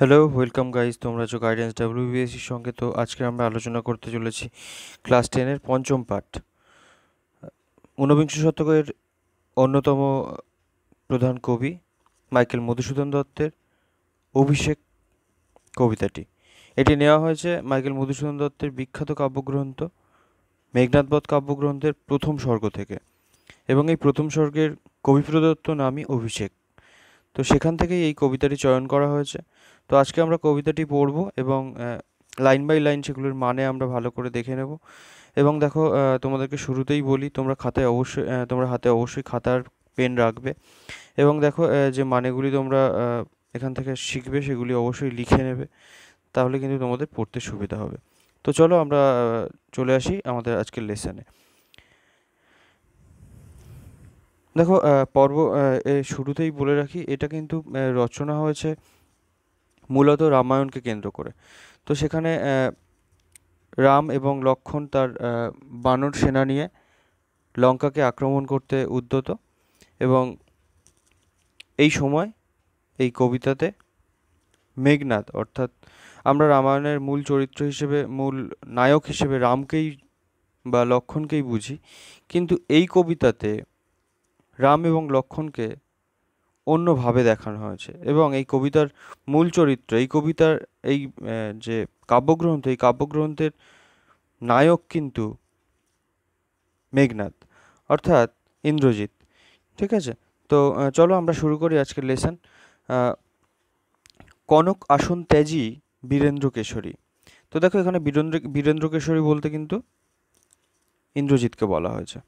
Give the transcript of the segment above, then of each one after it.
hello welcome guys তোমরা আছো guidance ডাব্লিউবিএসির সঙ্গে তো আজকে আমরা আলোচনা করতে চলেছি ক্লাস টেনের পঞ্চম পাঠ ঊনবিংশ শতকের অন্যতম প্রধান কবি মাইকেল মধুসূদন দত্তের অভিষেক কবিতাটি এটি নেওয়া হয়েছে মাইকেল মধুসূদন দত্তের বিখ্যাত কাব্যগ্রন্থ মেঘনাথবধ কাব্যগ্রন্থের প্রথম স্বর্গ থেকে এবং এই প্রথম স্বর্গের কবি প্রদত্ত নামই অভিষেক তো সেখান থেকেই এই কবিতাটি চয়ন করা হয়েছে তো আজকে আমরা কবিতাটি পড়ব এবং লাইন বাই লাইন সেগুলোর মানে আমরা ভালো করে দেখে নেব এবং দেখো তোমাদেরকে শুরুতেই বলি তোমরা খাতায় অবশ্যই তোমরা হাতে অবশ্যই খাতার পেন রাখবে এবং দেখো যে মানেগুলি তোমরা এখান থেকে শিখবে সেগুলি অবশ্যই লিখে নেবে তাহলে কিন্তু তোমাদের পড়তে সুবিধা হবে তো চলো আমরা চলে আসি আমাদের আজকের লেসনে দেখো পর্ব শুরুতেই বলে রাখি এটা কিন্তু রচনা হয়েছে মূলত রামায়ণকে কেন্দ্র করে তো সেখানে রাম এবং লক্ষণ তার বানর সেনা নিয়ে লঙ্কাকে আক্রমণ করতে উদ্যত এবং এই সময় এই কবিতাতে মেঘনাথ অর্থাৎ আমরা রামায়ণের মূল চরিত্র হিসেবে মূল নায়ক হিসেবে রামকেই বা লক্ষণকেই বুঝি কিন্তু এই কবিতাতে রাম এবং লক্ষণকে অন্যভাবে দেখানো হয়েছে এবং এই কবিতার মূল চরিত্র এই কবিতার এই যে কাব্যগ্রন্থ এই কাব্যগ্রন্থের নায়ক কিন্তু মেঘনাথ অর্থাৎ ইন্দ্রজিৎ ঠিক আছে তো চলো আমরা শুরু করি আজকের লেসন কনক আসন ত্যাজি বীরেন্দ্র কেশরী তো দেখো এখানে বীরেন্দ্র বীরেন্দ্র কেশরী বলতে কিন্তু ইন্দ্রজিৎকে বলা হয়েছে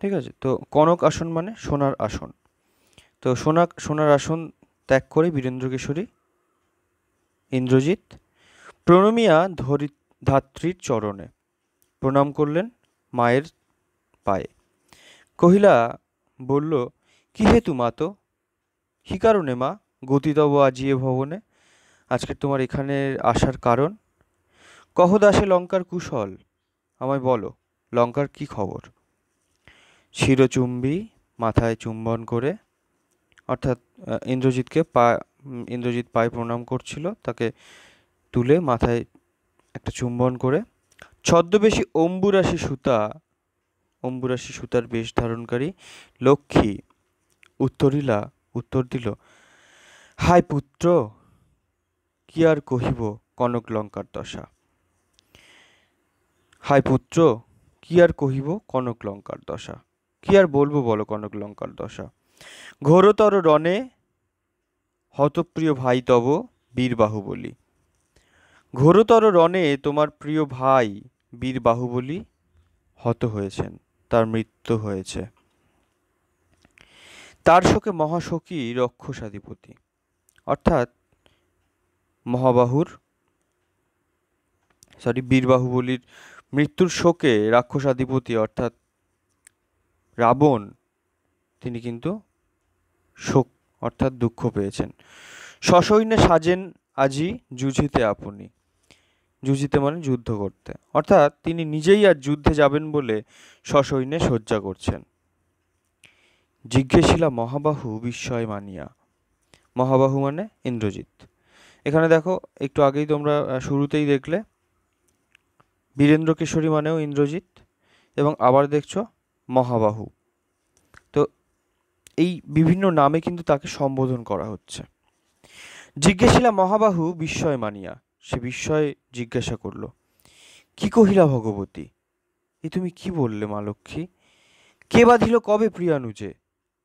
ঠিক আছে তো কনক আসন মানে সোনার আসন তো সোনা সোনার আসন ত্যাগ করে বীরেন্দ্র কিশোরী ইন্দ্রজিৎ প্রণমিয়া ধরি ধাত্রীর চরণে প্রণাম করলেন মায়ের পায়ে কহিলা বলল কি হেতু মা তো কী কারণে মা গতিতব আজিয়ে ভবনে আজকে তোমার এখানে আসার কারণ কহদাসে লঙ্কার কুশল আমায় বলো লঙ্কার কি খবর শিরচুম্বি মাথায় চুম্বন করে অর্থাৎ ইন্দ্রজিৎকে পা ইন্দ্রজিৎ পায়ে প্রণাম করছিল তাকে তুলে মাথায় একটা চুম্বন করে ছদ্মবেশী অম্বুরাশি সুতা অম্বুরাশি সুতার বেশ ধারণকারী লক্ষ্মী উত্তরিলা উত্তর দিল হাই পুত্র কি আর কহিব কনক লঙ্কার দশা হাই পুত্র কি আর কহিব কনক লঙ্কার দশা কি আর বলবো বলো কনক লঙ্কার দশা ঘোরতর রণে হতপ্রিয় ভাই তব বীর বাহুবলী ঘোরতর রণে তোমার প্রিয় ভাই বীর বাহুবলী হত হয়েছেন তার মৃত্যু হয়েছে তার শোকে মহাশোকী রক্ষসাধিপতি অর্থাৎ মহাবাহুর সরি বীরবাহুবলীর মৃত্যুর শোকে রাক্ষসাধিপতি অর্থাৎ রাবণ তিনি কিন্তু শোক অর্থাৎ দুঃখ পেয়েছেন সসৈন্যে সাজেন আজি যুঝিতে আপনি যুঝিতে মানে যুদ্ধ করতে অর্থাৎ তিনি নিজেই আর যুদ্ধে যাবেন বলে সসৈন্যে শয্যা করছেন জিজ্ঞেসিলা মহাবাহু বিস্ময় মানিয়া মহাবাহু মানে ইন্দ্রজিৎ এখানে দেখো একটু আগেই তোমরা শুরুতেই দেখলে বীরেন্দ্র কিশোরী মানেও ইন্দ্রজিৎ এবং আবার দেখছো মহাবাহু এই বিভিন্ন নামে কিন্তু তাকে সম্বোধন করা হচ্ছে জিজ্ঞাসিলা মহাবাহু বিস্ময় মানিয়া সে বিস্ময়ে জিজ্ঞাসা করল কি কহিলা ভগবতী এ তুমি কি বললে মা লক্ষ্মী কে বাঁধিল কবে প্রিয়ানুজে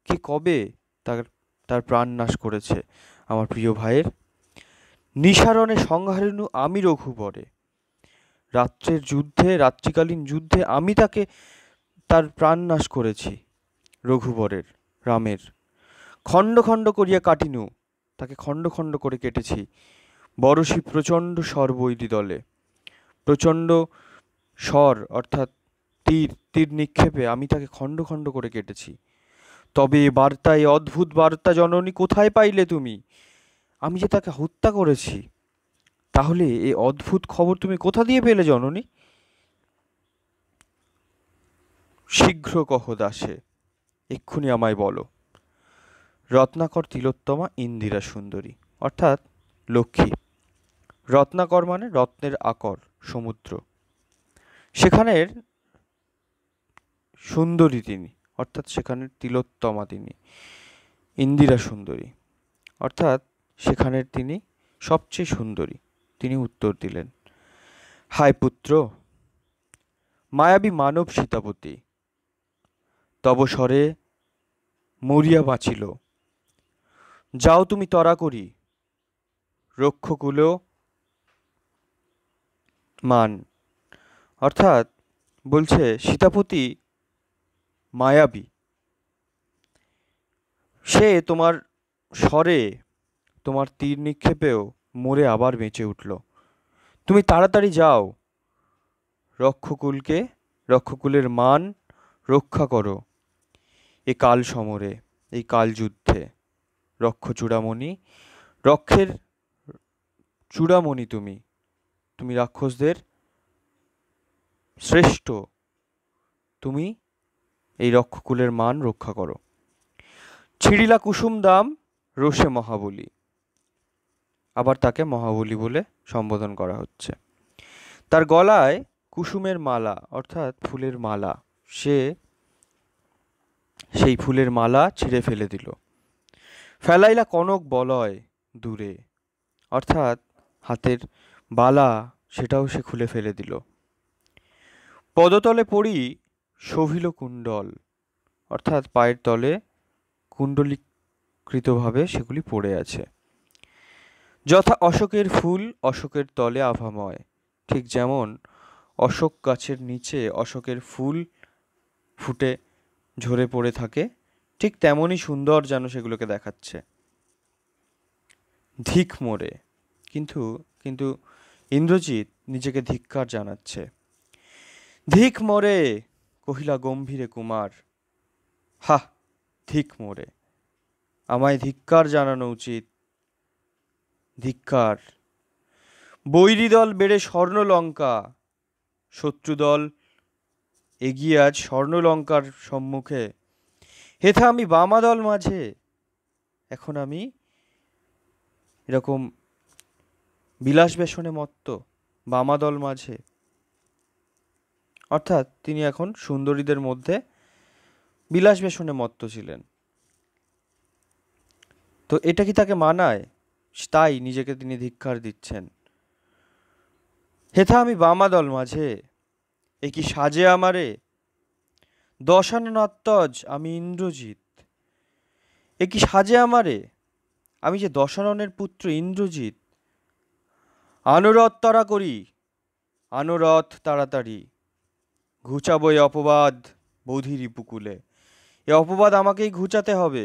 কে কবে তার তার প্রাণ নাশ করেছে আমার প্রিয় ভাইয়ের নিসারণে সংহারেণু আমি রঘুবরে রাত্রের যুদ্ধে রাত্রিকালীন যুদ্ধে আমি তাকে তার প্রাণ নাশ করেছি রঘুবরের রামের খণ্ড খণ্ড করিয়া কাটিনু তাকে খণ্ড খণ্ড করে কেটেছি বড়শি প্রচণ্ড স্বর বৈদি দলে প্রচণ্ড স্বর অর্থাৎ তীর তীর নিক্ষেপে আমি তাকে খণ্ড খণ্ড করে কেটেছি তবে এ বার্তা এ অদ্ভুত বার্তা জননী কোথায় পাইলে তুমি আমি যে তাকে হত্যা করেছি তাহলে এ অদ্ভুত খবর তুমি কোথা দিয়ে পেলে জননী শীঘ্র কহ দাসে এক্ষুনি আমায় বলো রত্নাকর তিলোত্তমা ইন্দিরা সুন্দরী অর্থাৎ লক্ষ্মী রত্নাকর মানে রত্নের আকর সমুদ্র সেখানের সুন্দরী তিনি অর্থাৎ সেখানের তিলোত্তমা তিনি ইন্দিরা সুন্দরী অর্থাৎ সেখানের তিনি সবচেয়ে সুন্দরী তিনি উত্তর দিলেন হায় পুত্র মায়াবী মানব সীতাপতি তবস্বরে মরিয়া বাঁচিল যাও তুমি তরা করি রক্ষকুল মান অর্থাৎ বলছে সীতাপতি মায়াবী সে তোমার স্বরে তোমার তীর নিক্ষেপেও মরে আবার বেঁচে উঠল তুমি তাড়াতাড়ি যাও রক্ষকুলকে রক্ষকুলের মান রক্ষা করো এ কাল সমরে এই কাল যুদ্ধে রক্ষ চূড়ামণি রক্ষের চূড়ামণি তুমি তুমি রাক্ষসদের শ্রেষ্ঠ তুমি এই রক্ষকুলের মান রক্ষা করো ছিড়িলা কুসুম দাম রোষে মহাবলী আবার তাকে মহাবলী বলে সম্বোধন করা হচ্ছে তার গলায় কুসুমের মালা অর্থাৎ ফুলের মালা সে সেই ফুলের মালা ছিঁড়ে ফেলে দিল ফেলাইলা কনক বলয় দূরে অর্থাৎ হাতের বালা সেটাও সে খুলে ফেলে দিল পদতলে পড়ি শোভিল কুণ্ডল অর্থাৎ পায়ের তলে কুণ্ডলীকৃতভাবে সেগুলি পড়ে আছে যথা অশোকের ফুল অশোকের তলে আভাময় ঠিক যেমন অশোক গাছের নিচে অশোকের ফুল ফুটে ঝরে পড়ে থাকে ঠিক তেমনই সুন্দর যেন সেগুলোকে দেখাচ্ছে ধিক মোড়ে কিন্তু কিন্তু ইন্দ্রজিৎ নিজেকে ধিক্কার জানাচ্ছে ধিক মোড়ে কহিলা গম্ভীরে কুমার হা ধিক মোড়ে আমায় ধিক্কার জানানো উচিত ধিক্কার বৈরী দল বেড়ে স্বর্ণলঙ্কা শত্রুদল এগিয়ে আজ স্বর্ণলঙ্কার সম্মুখে হেথা আমি বামাদল মাঝে এখন আমি এরকম বিলাস বেশনে মত্ত বামাদল মাঝে অর্থাৎ তিনি এখন সুন্দরীদের মধ্যে বিলাস বেশনে মত্ত ছিলেন তো এটা কি তাকে মানায় তাই নিজেকে তিনি ধিক্ষার দিচ্ছেন হেথা আমি বামাদল মাঝে এ কি সাজে আমারে দশান নত্তজ আমি ইন্দ্রজিৎ এ কি সাজে আমারে আমি যে দশাননের পুত্র ইন্দ্রজিৎ আনুরথ তারা করি আনুরথ তাড়াতাড়ি ঘুচাবো এ অপবাদ বধির পুকুলে এ অপবাদ আমাকেই ঘুচাতে হবে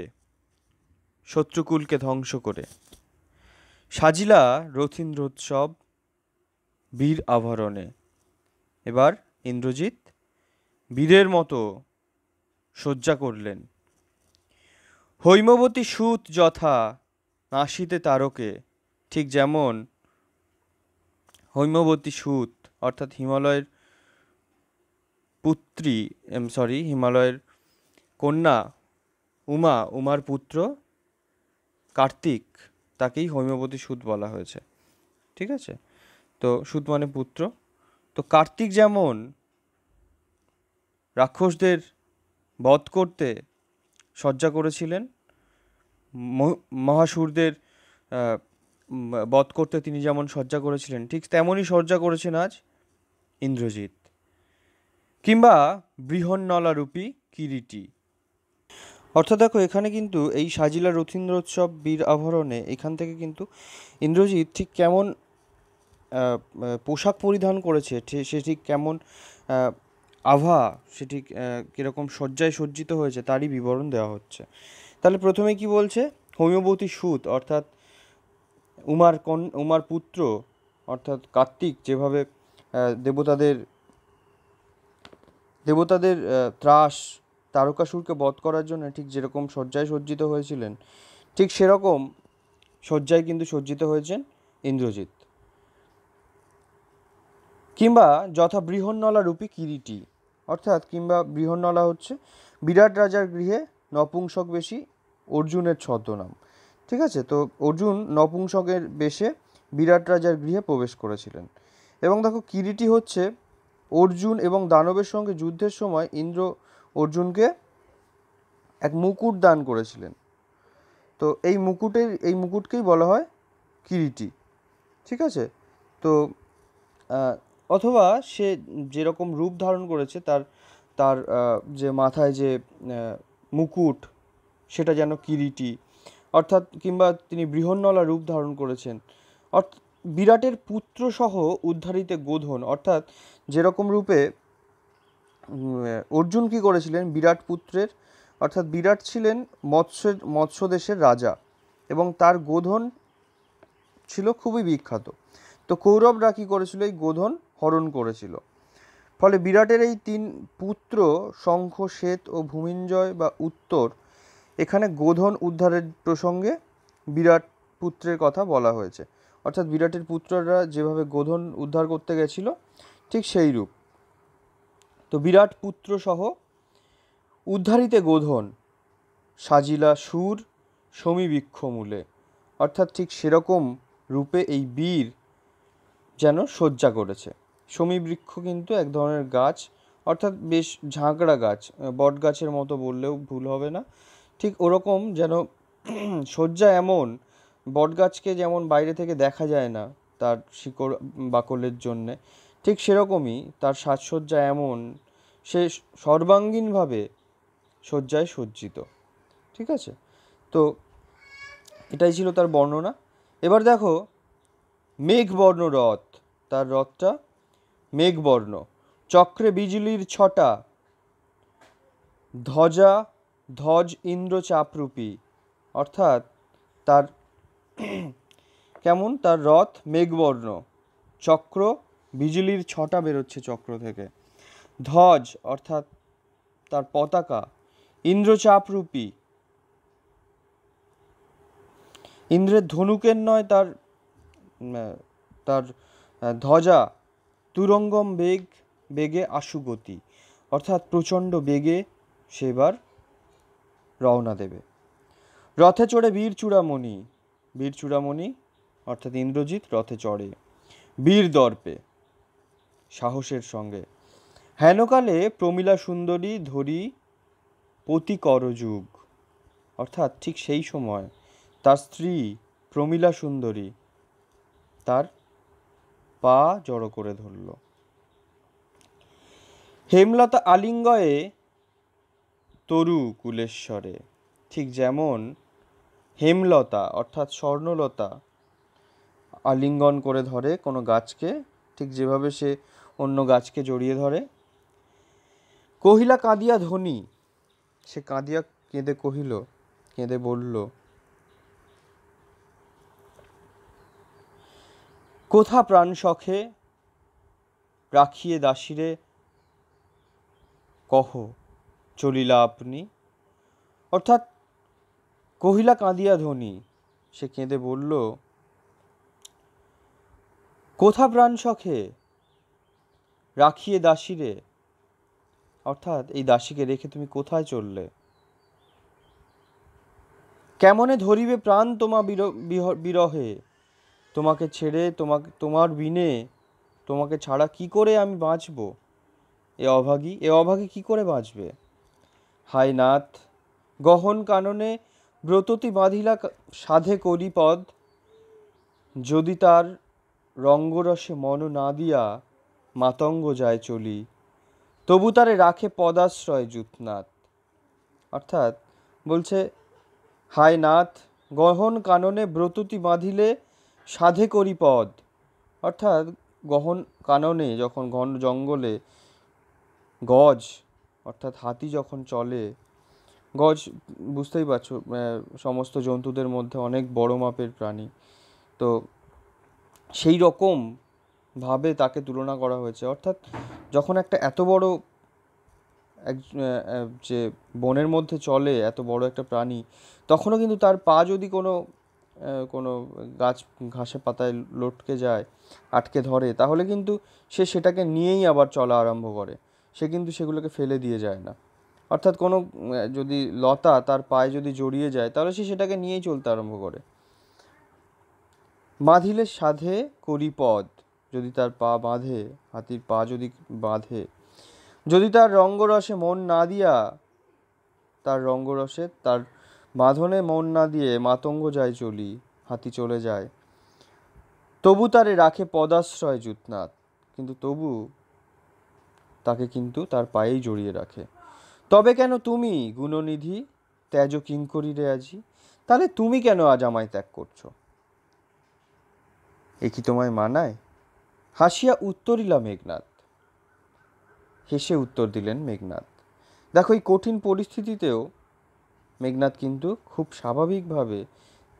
শত্রুকুলকে ধ্বংস করে সাজিলা রথীন্দ্রোৎসব বীর আভরণে এবার ইন্দ্রজিৎ বীরের মতো শয্যা করলেন হৈমবতী সুত যথা নাসিতে তারকে ঠিক যেমন হৈমবতী সুত অর্থাৎ হিমালয়ের পুত্রী এম সরি হিমালয়ের কন্যা উমা উমার পুত্র কার্তিক তাকেই হৈমবতী সুত বলা হয়েছে ঠিক আছে তো সুত মানে পুত্র তো কার্তিক যেমন রাক্ষসদের বধ করতে সজ্জা করেছিলেন মহাসুরদের বধ করতে তিনি যেমন সজ্জা করেছিলেন ঠিক তেমনই সজ্জা করেছেন আজ ইন্দ্রজিৎ কিংবা বৃহন্নলারূপী কিরিটি অর্থাৎ দেখো এখানে কিন্তু এই সাজিলা রথীন্দ্রোৎসব বীর আভরণে এখান থেকে কিন্তু ইন্দ্রজিৎ ঠিক কেমন পোশাক পরিধান করেছে সে ঠিক কেমন আভা সেটি কীরকম শয্যায় সজ্জিত হয়েছে তারই বিবরণ দেওয়া হচ্ছে তাহলে প্রথমে কি বলছে হোমিওপতি সুত অর্থাৎ উমার কন উমার পুত্র অর্থাৎ কার্তিক যেভাবে দেবতাদের দেবতাদের ত্রাস তারকাসুরকে বধ করার জন্য ঠিক যেরকম শয্যায় সজ্জিত হয়েছিলেন ঠিক সেরকম শয্যায় কিন্তু সজ্জিত হয়েছেন ইন্দ্রজিৎ কিংবা যথা বৃহন্নলা রূপী কিরিটি অর্থাৎ কিংবা বৃহন্নলা হচ্ছে বিরাট রাজার গৃহে নপুংসক বেশি অর্জুনের ছদ্মনাম ঠিক আছে তো অর্জুন নপুংসকের বেশে বিরাট রাজার গৃহে প্রবেশ করেছিলেন এবং দেখো কিরিটি হচ্ছে অর্জুন এবং দানবের সঙ্গে যুদ্ধের সময় ইন্দ্র অর্জুনকে এক মুকুট দান করেছিলেন তো এই মুকুটের এই মুকুটকেই বলা হয় কিরিটি ঠিক আছে তো অথবা সে যেরকম রূপ ধারণ করেছে তার তার যে মাথায় যে মুকুট সেটা যেন কিরিটি অর্থাৎ কিংবা তিনি বৃহন্নলা রূপ ধারণ করেছেন অর্থাৎ বিরাটের পুত্রসহ উদ্ধারিতে গোধন অর্থাৎ যেরকম রূপে অর্জুন কি করেছিলেন বিরাট পুত্রের অর্থাৎ বিরাট ছিলেন মৎস্যের মৎস্যদেশের রাজা এবং তার গোধন ছিল খুবই বিখ্যাত তো কৌরবরা কী করেছিল এই গোধন হরণ করেছিল ফলে বিরাটের এই তিন পুত্র শঙ্খ শ্বেত ও ভূমিঞ্জয় বা উত্তর এখানে গোধন উদ্ধারের প্রসঙ্গে বিরাট পুত্রের কথা বলা হয়েছে অর্থাৎ বিরাটের পুত্ররা যেভাবে গোধন উদ্ধার করতে গেছিল ঠিক সেই রূপ তো বিরাট পুত্র সহ উদ্ধারিতে গোধন সাজিলা সুর সমীবৃক্ষমূলে অর্থাৎ ঠিক সেরকম রূপে এই বীর যেন সজ্জা করেছে বৃক্ষ কিন্তু এক ধরনের গাছ অর্থাৎ বেশ ঝাঁকড়া গাছ বট গাছের মতো বললেও ভুল হবে না ঠিক ওরকম যেন সজ্জা এমন বট গাছকে যেমন বাইরে থেকে দেখা যায় না তার শিকড় বাকলের জন্যে ঠিক সেরকমই তার সাজসজ্জা এমন সে সর্বাঙ্গীনভাবে শয্যায় সজ্জিত ঠিক আছে তো এটাই ছিল তার বর্ণনা এবার দেখো মেঘবর্ণ রথ তার রথটা মেঘবর্ণ চক্রে বিজলির ছটা ধ্বজা ধ্বজ ইন্দ্র চাপরূপী অর্থাৎ তার কেমন তার রথ মেঘবর্ণ চক্র বিজলির ছটা বেরোচ্ছে চক্র থেকে ধ্বজ অর্থাৎ তার পতাকা ইন্দ্রচাপরূপী ইন্দ্রের ধনুকের নয় তার তার ধ্বজা তুরঙ্গম বেগ বেগে আশু গতি অর্থাৎ প্রচণ্ড বেগে সেবার রওনা দেবে রথে চড়ে বীর চূড়ামণি বীর চূড়ামণি অর্থাৎ ইন্দ্রজিৎ রথে চড়ে বীর দর্পে সাহসের সঙ্গে হেনকালে প্রমীলা সুন্দরী ধরি পতি করযুগ অর্থাৎ ঠিক সেই সময় তার স্ত্রী প্রমীলা সুন্দরী তার পা জড়ো করে ধরল হেমলতা আলিঙ্গয়ে তরু কুলেশ্বরে ঠিক যেমন হেমলতা অর্থাৎ স্বর্ণলতা আলিঙ্গন করে ধরে কোনো গাছকে ঠিক যেভাবে সে অন্য গাছকে জড়িয়ে ধরে কহিলা কাঁদিয়া ধনী সে কাঁদিয়া কেঁদে কহিল কেঁদে বলল কোথা প্রাণ সখে রাখিয়ে দাসিরে কহ চলিলা আপনি অর্থাৎ কহিলা কাঁদিয়া ধনী সে কেঁদে বলল কোথা প্রাণ সখে রাখিয়ে দাসিরে অর্থাৎ এই দাসীকে রেখে তুমি কোথায় চললে কেমনে ধরিবে প্রাণ তোমা বিরহে তোমাকে ছেড়ে তোমাকে তোমার বিনে তোমাকে ছাড়া কি করে আমি বাঁচব এ অভাগী এ অভাগী কি করে বাঁচবে হায় নাথ গহন কাননে ব্রততি বাঁধিলা সাধে করি পদ যদি তার রঙ্গরসে মন না দিয়া মাতঙ্গ যায় চলি তবু তারে রাখে পদাশ্রয় যুতনাথ অর্থাৎ বলছে হায় নাথ গহন কাননে ব্রততি বাঁধিলে সাধে করি পদ অর্থাৎ গহন কাননে যখন ঘন জঙ্গলে গজ অর্থাৎ হাতি যখন চলে গজ বুঝতেই পারছো সমস্ত জন্তুদের মধ্যে অনেক বড় মাপের প্রাণী তো সেই রকম ভাবে তাকে তুলনা করা হয়েছে অর্থাৎ যখন একটা এত বড় এক যে বনের মধ্যে চলে এত বড় একটা প্রাণী তখনও কিন্তু তার পা যদি কোনো কোনো গাছ ঘাসে পাতায় লটকে যায় আটকে ধরে তাহলে কিন্তু সে সেটাকে নিয়েই আবার চলা আরম্ভ করে সে কিন্তু সেগুলোকে ফেলে দিয়ে যায় না অর্থাৎ কোনো যদি লতা তার পায়ে যদি জড়িয়ে যায় তাহলে সে সেটাকে নিয়েই চলতে আরম্ভ করে বাঁধিলে সাধে করি পদ যদি তার পা বাঁধে হাতির পা যদি বাঁধে যদি তার রঙ্গরসে মন না দিয়া তার রঙ্গরসে তার বাঁধনে মন না দিয়ে মাতঙ্গ যায় চলি হাতি চলে যায় তবু তারে রাখে পদাশ্রয় জুতনাথ কিন্তু তবু তাকে কিন্তু তার পায়েই জড়িয়ে রাখে তবে কেন তুমি গুণনিধি ত্যাজ কিঙ্করি রে আজি তাহলে তুমি কেন আজ আমায় ত্যাগ করছো এ কি তোমায় মানায় হাসিয়া উত্তরিলা মেঘনাথ হেসে উত্তর দিলেন মেঘনাথ দেখো এই কঠিন পরিস্থিতিতেও মেঘনাদ কিন্তু খুব স্বাভাবিকভাবে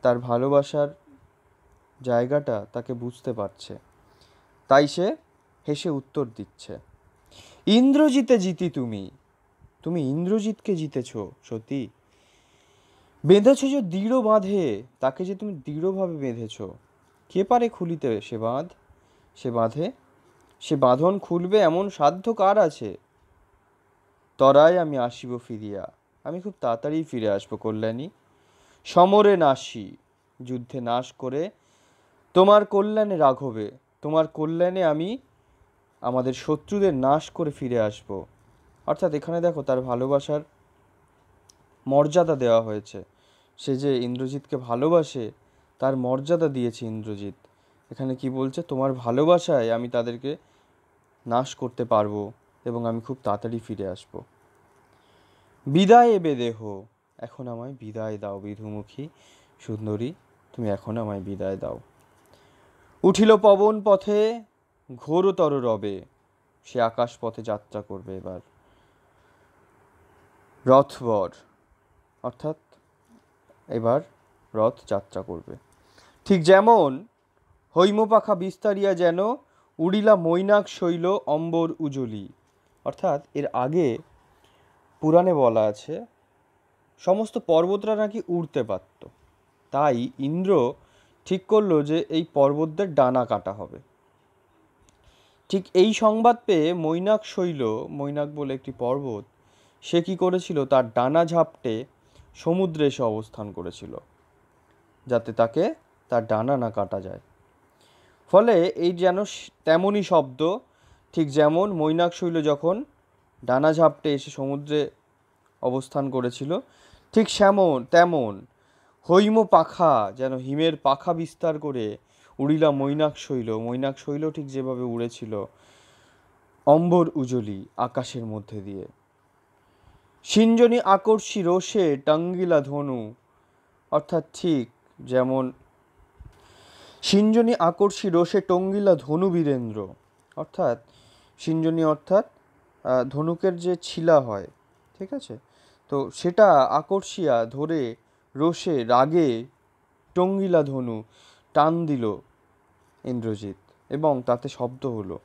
তার ভালোবাসার জায়গাটা তাকে বুঝতে পারছে তাই সে হেসে উত্তর দিচ্ছে ইন্দ্রজিতে জিতি তুমি তুমি ইন্দ্রজিৎকে জিতেছ সতী বেঁধেছ যে দৃঢ় বাঁধে তাকে যে তুমি দৃঢ়ভাবে বেঁধেছ কে পারে খুলিতে সে বাঁধ সে বাঁধে সে বাঁধন খুলবে এমন সাধ্য কার আছে তরায় আমি আসিব ফিরিয়া আমি খুব তাড়াতাড়ি ফিরে আসবো কল্যাণী সমরে নাসি যুদ্ধে নাশ করে তোমার কল্যাণে রাঘবে তোমার কল্যাণে আমি আমাদের শত্রুদের নাশ করে ফিরে আসব অর্থাৎ এখানে দেখো তার ভালোবাসার মর্যাদা দেওয়া হয়েছে সে যে ইন্দ্রজিৎকে ভালোবাসে তার মর্যাদা দিয়েছে ইন্দ্রজিৎ এখানে কি বলছে তোমার ভালোবাসায় আমি তাদেরকে নাশ করতে পারবো এবং আমি খুব তাড়াতাড়ি ফিরে আসবো বিদায় এবে দেহ এখন আমায় বিদায় দাও বিধুমুখী সুন্দরী তুমি এখন আমায় বিদায় দাও উঠিল পবন পথে ঘোরতর রবে সে আকাশ পথে যাত্রা করবে এবার রথবর অর্থাৎ এবার রথ যাত্রা করবে ঠিক যেমন হৈমপাখা বিস্তারিয়া যেন উড়িলা মৈনাক শৈল অম্বর উজলি অর্থাৎ এর আগে পুরাণে বলা আছে সমস্ত পর্বতরা নাকি উড়তে পারত তাই ইন্দ্র ঠিক করল যে এই পর্বতদের ডানা কাটা হবে ঠিক এই সংবাদ পেয়ে মৈনাক শৈল মৈনাক বলে একটি পর্বত সে কি করেছিল তার ডানা ঝাপটে সমুদ্রে এসে অবস্থান করেছিল যাতে তাকে তার ডানা না কাটা যায় ফলে এই যেন তেমনই শব্দ ঠিক যেমন মৈনাক শৈল যখন ডানা ঝাপটে এসে সমুদ্রে অবস্থান করেছিল ঠিক সেমন তেমন হৈম পাখা যেন হিমের পাখা বিস্তার করে উড়িলা মৈনাক শৈল মৈনাক শৈল ঠিক যেভাবে উড়েছিল অম্বর উজলি আকাশের মধ্যে দিয়ে সিঞ্জনী আকর্ষী রোষে টাঙ্গিলা ধনু অর্থাৎ ঠিক যেমন সিঞ্জনী আকর্ষী রোষে টঙ্গিলা ধনু বীরেন্দ্র অর্থাৎ সিঞ্জনী অর্থাৎ ধনুকের যে ছিলা হয় ঠিক আছে তো সেটা আকর্ষিয়া ধরে রোষে রাগে টঙ্গিলা ধনু টান দিল ইন্দ্রজিৎ এবং তাতে শব্দ হলো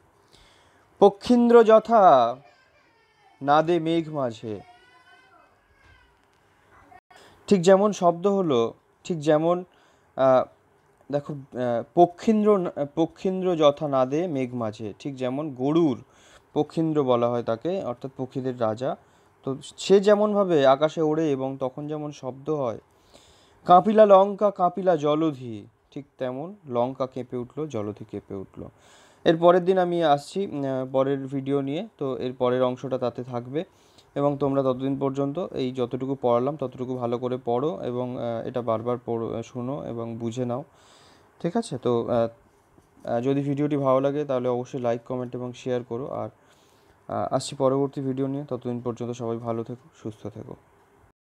পক্ষীন্দ্র যথা নাদে মেঘ মাঝে ঠিক যেমন শব্দ হলো ঠিক যেমন দেখো পক্ষীন্দ্র পক্ষীন্দ্র যথা নাদে মেঘ মাঝে ঠিক যেমন গরুর পক্ষীন্দ্র বলা হয় তাকে অর্থাৎ পক্ষীদের রাজা তো সে যেমনভাবে আকাশে ওড়ে এবং তখন যেমন শব্দ হয় কাঁপিলা লঙ্কা কাঁপিলা জলধি ঠিক তেমন লঙ্কা কেঁপে উঠল জলধি কেঁপে উঠলো এর পরের দিন আমি আসছি পরের ভিডিও নিয়ে তো এর পরের অংশটা তাতে থাকবে এবং তোমরা ততদিন পর্যন্ত এই যতটুকু পড়ালাম ততটুকু ভালো করে পড়ো এবং এটা বারবার পড়ো শোনো এবং বুঝে নাও ঠিক আছে তো যদি ভিডিওটি ভালো লাগে তাহলে অবশ্যই লাইক কমেন্ট এবং শেয়ার করো আর আসছি পরবর্তী ভিডিও নিয়ে ততদিন পর্যন্ত সবাই ভালো থেকো সুস্থ থেকো